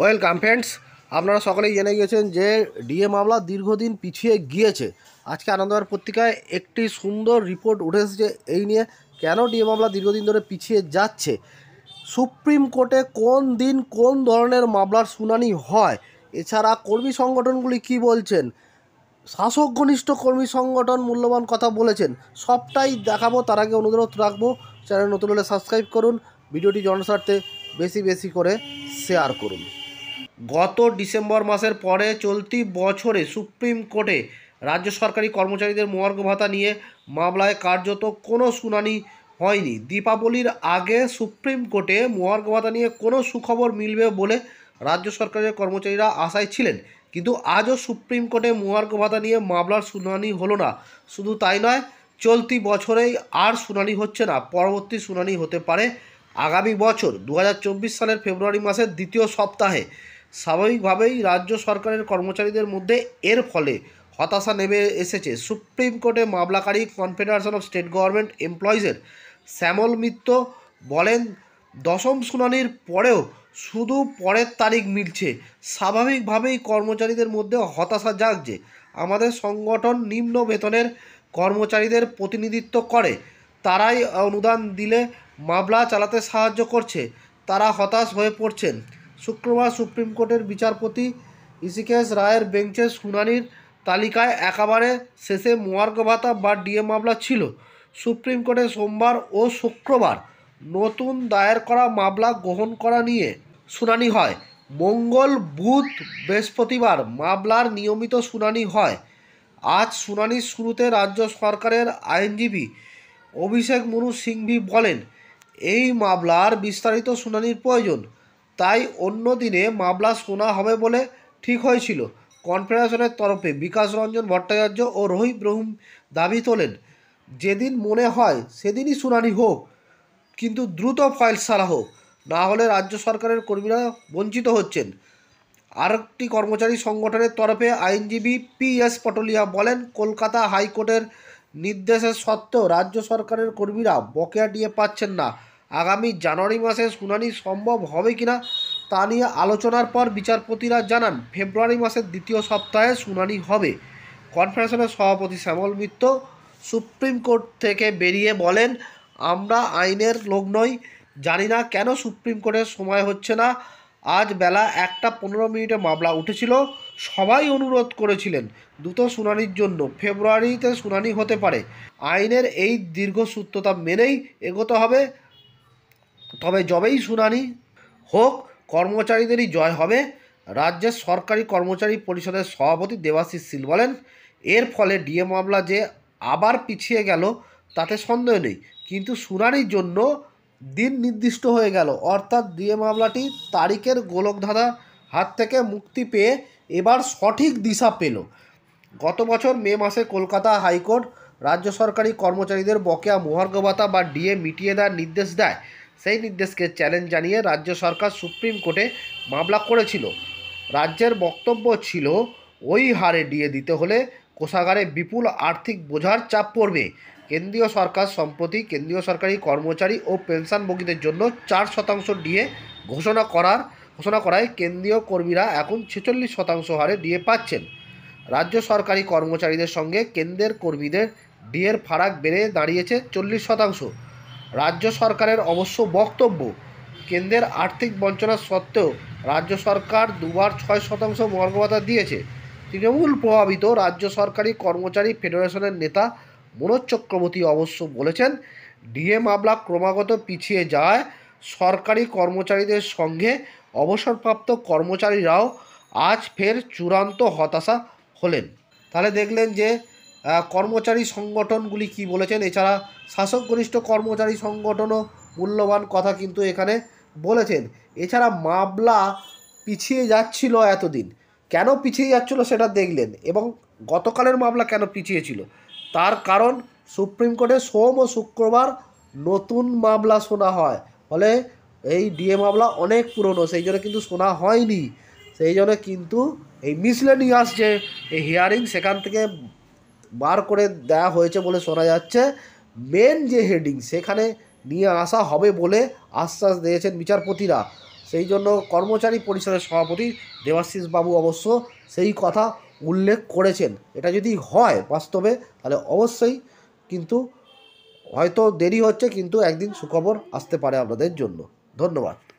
welcome friends আপনারা সকলেই জেনে গিয়েছেন যে ডিএ মামলা দীর্ঘদিন পিছিয়ে গিয়েছে আজকে আনন্দবাজার পত্রিকায় একটি সুন্দর রিপোর্ট উঠে এসেছে এই নিয়ে কেন ডিএ মামলা দীর্ঘদিন ধরে পিছিয়ে যাচ্ছে সুপ্রিম কোর্টে কোন দিন কোন ধরনের মামলার শুনানি হয় এছাড়া কর্মী সংগঠনগুলি কি বলছেন শাসক ঘনিষ্ঠ কর্মী সংগঠন মূল্যবান কথা বলেছেন সবটাই দেখাবো তার আগে অনুরোধ রাখবো চ্যানেল নতুন হলে সাবস্ক্রাইব করুন ভিডিওটি জনস্বার্থে বেশি বেশি করে শেয়ার করুন গত ডিসেম্বর মাসের পরে চলতি বছরে সুপ্রিম কোর্টে রাজ্য সরকারি কর্মচারীদের মর্গ ভাতা নিয়ে মামলায় কার্যত কোনো শুনানি হয়নি দীপাবলির আগে সুপ্রিম কোর্টে মর্গ ভাতা নিয়ে কোনো সুখবর মিলবে বলে রাজ্য সরকারের কর্মচারীরা আশায় ছিলেন কিন্তু আজও সুপ্রিম কোর্টে মর্গ ভাতা নিয়ে মামলার শুনানি হলো না শুধু তাই নয় চলতি বছরেই আর শুনানি হচ্ছে না পরবর্তী শুনানি হতে পারে আগামী বছর দু সালের ফেব্রুয়ারি মাসের দ্বিতীয় সপ্তাহে স্বাভাবিকভাবেই রাজ্য সরকারের কর্মচারীদের মধ্যে এর ফলে হতাশা নেমে এসেছে সুপ্রিম কোর্টে মামলাকারী কনফেডারেশন অফ স্টেট গভর্নমেন্ট এমপ্লয়িজের শ্যামল মিত্র বলেন দশম শুনানির পরেও শুধু পরের তারিখ মিলছে স্বাভাবিকভাবেই কর্মচারীদের মধ্যে হতাশা জাগছে আমাদের সংগঠন নিম্ন বেতনের কর্মচারীদের প্রতিনিধিত্ব করে তারাই অনুদান দিলে মামলা চালাতে সাহায্য করছে তারা হতাশ হয়ে পড়ছেন শুক্রবার সুপ্রিম কোর্টের বিচারপতি ইসিকেশ রায়ের বেঞ্চে শুনানির তালিকায় একেবারে শেষে মোয়ার্গ ভাতা বা ডিএ মামলা ছিল সুপ্রিম কোর্টে সোমবার ও শুক্রবার নতুন দায়ের করা মামলা গ্রহণ করা নিয়ে শুনানি হয় মঙ্গল বুধ বৃহস্পতিবার মামলার নিয়মিত শুনানি হয় আজ শুনানির শুরুতে রাজ্য সরকারের আইনজীবী অভিষেক মনু সিংভি বলেন এই মামলার বিস্তারিত শুনানির প্রয়োজন তাই অন্য দিনে মামলা শোনা হবে বলে ঠিক হয়েছিল কনফেডারেশনের তরফে বিকাশ রঞ্জন ভট্টাচার্য ও রোহিত ব্রহুম দাবি তোলেন যেদিন মনে হয় সেদিনই শুনানি হোক কিন্তু দ্রুত ফাইল সারা হোক না হলে রাজ্য সরকারের কর্মীরা বঞ্চিত হচ্ছেন আরেকটি কর্মচারী সংগঠনের তরফে আইনজীবী পি এস পটলিয়া বলেন কলকাতা হাইকোর্টের নির্দেশের সত্ত্বেও রাজ্য সরকারের কর্মীরা বকেয়া দিয়ে পাচ্ছেন না আগামী জানুয়ারি মাসে শুনানি সম্ভব হবে কিনা তা নিয়ে আলোচনার পর বিচারপতিরা জানান ফেব্রুয়ারি মাসের দ্বিতীয় সপ্তাহে শুনানি হবে কনফারেন্সের সভাপতি শ্যামল মিত্র সুপ্রিম কোর্ট থেকে বেরিয়ে বলেন আমরা আইনের লোক নই জানি না কেন সুপ্রিম কোর্টের সময় হচ্ছে না আজ বেলা একটা পনেরো মিনিটে মামলা উঠেছিল সবাই অনুরোধ করেছিলেন দ্রুত শুনানির জন্য ফেব্রুয়ারিতে শুনানি হতে পারে আইনের এই দীর্ঘসূত্রতা মেনেই এগোতে হবে তবে যবেই শুনানি হোক কর্মচারীদেরই জয় হবে রাজ্যের সরকারি কর্মচারী পরিষদের সভাপতি দেবাশিস সিল বলেন এর ফলে ডিএ মামলা যে আবার পিছিয়ে গেল তাতে সন্দেহ নেই কিন্তু শুনানির জন্য দিন নির্দিষ্ট হয়ে গেল অর্থাৎ ডিএ মামলাটি তারিখের গোলকধাঁধা হাত থেকে মুক্তি পেয়ে এবার সঠিক দিশা পেল গত বছর মে মাসে কলকাতা হাইকোর্ট রাজ্য সরকারি কর্মচারীদের বকেয়া মহার্ঘ ভাতা বা ডিএ মিটিয়ে দেওয়ার নির্দেশ দেয় সেই নির্দেশকে চ্যালেঞ্জ জানিয়ে রাজ্য সরকার সুপ্রিম কোর্টে মামলা করেছিল রাজ্যের বক্তব্য ছিল ওই হারে দিয়ে দিতে হলে কোষাগারে বিপুল আর্থিক বোঝার চাপ পড়বে কেন্দ্রীয় সরকার সম্প্রতি কেন্দ্রীয় সরকারি কর্মচারী ও পেনশনভোগীদের জন্য চার শতাংশ ডিএ ঘোষণা করার ঘোষণা করায় কেন্দ্রীয় কর্মীরা এখন ছেচল্লিশ শতাংশ হারে ডিএ পাচ্ছেন রাজ্য সরকারি কর্মচারীদের সঙ্গে কেন্দ্রের কর্মীদের ডিএর ফারাক বেড়ে দাঁড়িয়েছে চল্লিশ শতাংশ রাজ্য সরকারের অবশ্য বক্তব্য কেন্দ্রের আর্থিক বঞ্চনা সত্ত্বেও রাজ্য সরকার দুবার ছয় শতাংশ মর্গভাতা দিয়েছে তৃণমূল প্রভাবিত রাজ্য সরকারি কর্মচারী ফেডারেশনের নেতা মনোজ চক্রবর্তী অবশ্য বলেছেন ডিএ মামলা ক্রমাগত পিছিয়ে যায় সরকারি কর্মচারীদের সঙ্গে অবসরপ্রাপ্ত কর্মচারীরাও আজ ফের চূড়ান্ত হতাশা হলেন তাহলে দেখলেন যে কর্মচারী সংগঠনগুলি কি বলেছেন এছাড়া শাসক ঘনিষ্ঠ কর্মচারী সংগঠনও মূল্যবান কথা কিন্তু এখানে বলেছেন এছাড়া মামলা পিছিয়ে যাচ্ছিল এতদিন কেন পিছিয়ে যাচ্ছিল সেটা দেখলেন এবং গতকালের মামলা কেন পিছিয়েছিল তার কারণ সুপ্রিম কোর্টে সোম ও শুক্রবার নতুন মামলা শোনা হয় ফলে এই ডিএ মামলা অনেক পুরনো সেই জন্য কিন্তু শোনা হয়নি সেই জন্য কিন্তু এই মিসলেনিয়াস যে এই হিয়ারিং সেখান থেকে বার করে দেওয়া হয়েছে বলে শোনা যাচ্ছে মেন যে হেডিং সেখানে নিয়ে আসা হবে বলে আশ্বাস দিয়েছেন বিচারপতিরা সেই জন্য কর্মচারী পরিষদের সভাপতি দেবাশিস বাবু অবশ্য সেই কথা উল্লেখ করেছেন এটা যদি হয় বাস্তবে তাহলে অবশ্যই কিন্তু হয়তো দেরি হচ্ছে কিন্তু একদিন সুখবর আসতে পারে আপনাদের জন্য ধন্যবাদ